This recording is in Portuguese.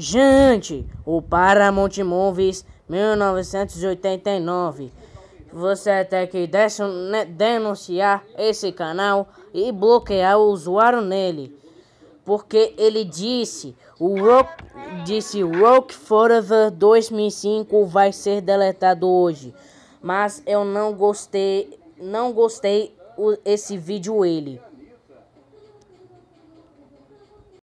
Gente, o Paramount Movies 1989. Você tem que né, denunciar esse canal e bloquear o usuário nele. Porque ele disse, o Rock, disse Rock Forever 2005 vai ser deletado hoje. Mas eu não gostei, não gostei esse vídeo ele.